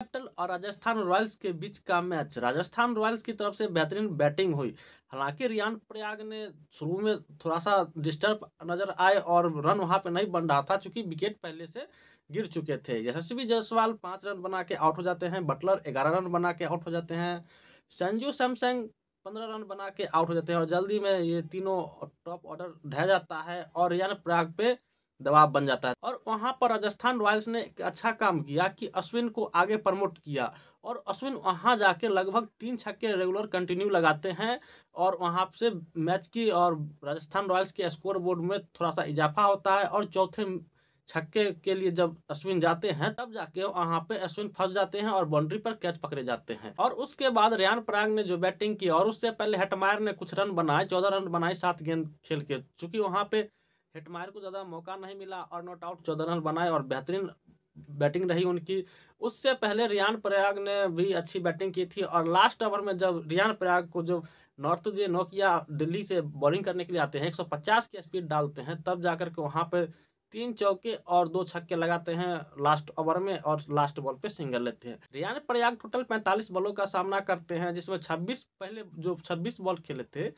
capital और Rajasthan Royals के बीच का मैच राजस्थान रॉयल्स की तरफ से बेहतरीन बैटिंग हुई हालांकि रियान प्रयाग ने शुरू में थोड़ा सा डिस्टर्ब नजर आए और रन वहां पे नहीं बन रहा था क्योंकि विकेट पहले से गिर चुके थे यशस्वी जायसवाल पाँच रन बना के आउट हो जाते हैं बटलर ग्यारह रन बना के आउट हो जाते हैं संजू सैमसंग पंद्रह रन बना के आउट हो जाते हैं और जल्दी में ये तीनों टॉप ऑर्डर ढह जाता है और रियान प्रयाग पे दबाव बन जाता है और वहां पर राजस्थान रॉयल्स ने एक अच्छा काम किया कि अश्विन को आगे प्रमोट किया और अश्विन वहां जाके लगभग तीन छक्के रेगुलर कंटिन्यू लगाते हैं और वहां से मैच की और राजस्थान रॉयल्स के स्कोर बोर्ड में थोड़ा सा इजाफा होता है और चौथे छक्के के लिए जब अश्विन जाते हैं तब जाके वहां पे अश्विन फंस जाते हैं और बाउंड्री पर कैच पकड़े जाते हैं और उसके बाद रियान पराग ने जो बैटिंग की और उससे पहले हेटमायर ने कुछ रन बनाए चौदह रन बनाए सात गेंद खेल के चूंकि वहां पे हिटमायर को ज़्यादा मौका नहीं मिला और नॉट आउट चौदह रन बनाए और बेहतरीन बैटिंग रही उनकी उससे पहले रियान प्रयाग ने भी अच्छी बैटिंग की थी और लास्ट ओवर में जब रियान प्रयाग को जब नॉर्थ जे नोकिया दिल्ली से बॉलिंग करने के लिए आते हैं 150 की स्पीड डालते हैं तब जाकर के वहाँ पर तीन चौके और दो छक्के लगाते हैं लास्ट ओवर में और लास्ट बॉल पे सिंगल लेते हैं रियान प्रयाग टोटल 45 बॉलों का सामना करते हैं जिसमें 26 पहले जो 26 बॉल खेले थे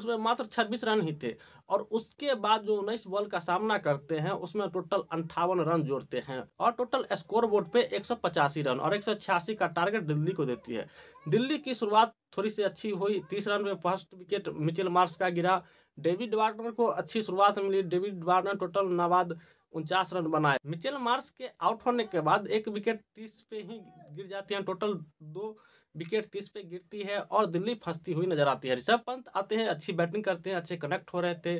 उसमें मात्र 26 रन ही थे और उसके बाद जो उन्नीस बॉल का सामना करते हैं उसमें टोटल अंठावन रन जोड़ते हैं और टोटल स्कोर बोर्ड पे एक रन और एक का टारगेट दिल्ली को देती है दिल्ली की शुरुआत थोड़ी सी अच्छी हुई तीस रन में फर्स्ट विकेट मिचिल मार्स का गिरा डेविड वार्नर को अच्छी शुरुआत मिली डेविड वार्नर टोटल नाबाद उनचास रन बनाए मिचेल मार्स के आउट होने के बाद एक विकेट तीस पे ही गिर जाती है टोटल दो विकेट तीस पे गिरती है और दिल्ली फंसती हुई नजर आती है ऋषभ पंत आते हैं अच्छी बैटिंग करते हैं अच्छे कनेक्ट हो रहे थे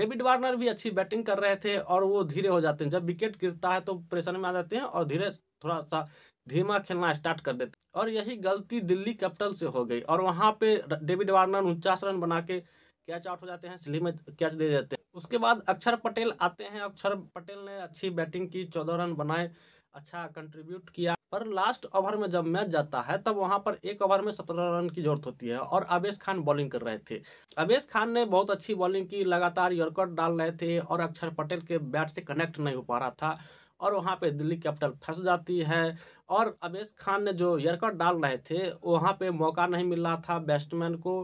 डेविड वार्नर भी अच्छी बैटिंग कर रहे थे और वो धीरे हो जाते हैं जब विकेट गिरता है तो प्रेशर में आ जाते हैं और धीरे थोड़ा सा धीमा खेलना स्टार्ट कर देते और यही गलती दिल्ली कैपिटल से हो गई और वहाँ पे डेविड वार्नर उनचास रन बना के कैच आउट हो जाते हैं स्लिप में कैच दे देते हैं उसके बाद अक्षर पटेल आते हैं अक्षर पटेल ने अच्छी बैटिंग की चौदह रन बनाए अच्छा कंट्रीब्यूट किया पर लास्ट ओवर में जब मैच जाता है तब वहां पर एक ओवर में सत्रह रन की जरूरत होती है और अवेश खान बॉलिंग कर रहे थे अवेश खान ने बहुत अच्छी बॉलिंग की लगातार यॉर्कर डाल रहे थे और अक्षर पटेल के बैट से कनेक्ट नहीं हो पा रहा था और वहाँ पे दिल्ली कैपिटल फंस जाती है और अवेश खान ने जो यॉर्कर डाल रहे थे वहाँ पर मौका नहीं मिल रहा था बैट्समैन को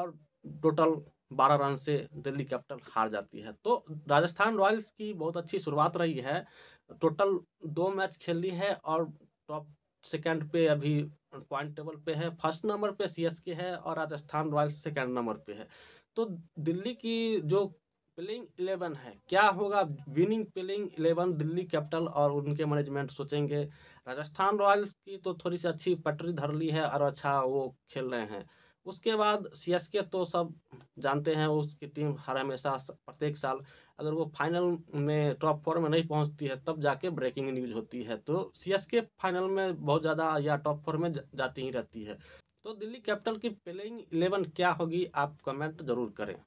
और टोटल बारह रन से दिल्ली कैपिटल हार जाती है तो राजस्थान रॉयल्स की बहुत अच्छी शुरुआत रही है टोटल दो मैच खेल ली है और टॉप सेकेंड पे अभी पॉइंट टेबल पे है फर्स्ट नंबर पे के है और राजस्थान रॉयल्स सेकेंड नंबर पे है तो दिल्ली की जो प्लेइंग इलेवन है क्या होगा winning playing eleven Delhi Capital और उनके मैनेजमेंट सोचेंगे राजस्थान रॉयल्स की तो थोड़ी सी अच्छी पटरी धर ली है और अच्छा वो खेल रहे हैं उसके बाद सी एस के तो सब जानते हैं उसकी टीम हर हमेशा प्रत्येक साल अगर वो फाइनल में टॉप फोर में नहीं पहुंचती है तब जाके ब्रेकिंग न्यूज होती है तो सी एस के फाइनल में बहुत ज़्यादा या टॉप फोर में जाती ही रहती है तो दिल्ली कैपिटल की प्लेइंग इलेवन क्या होगी आप कमेंट जरूर करें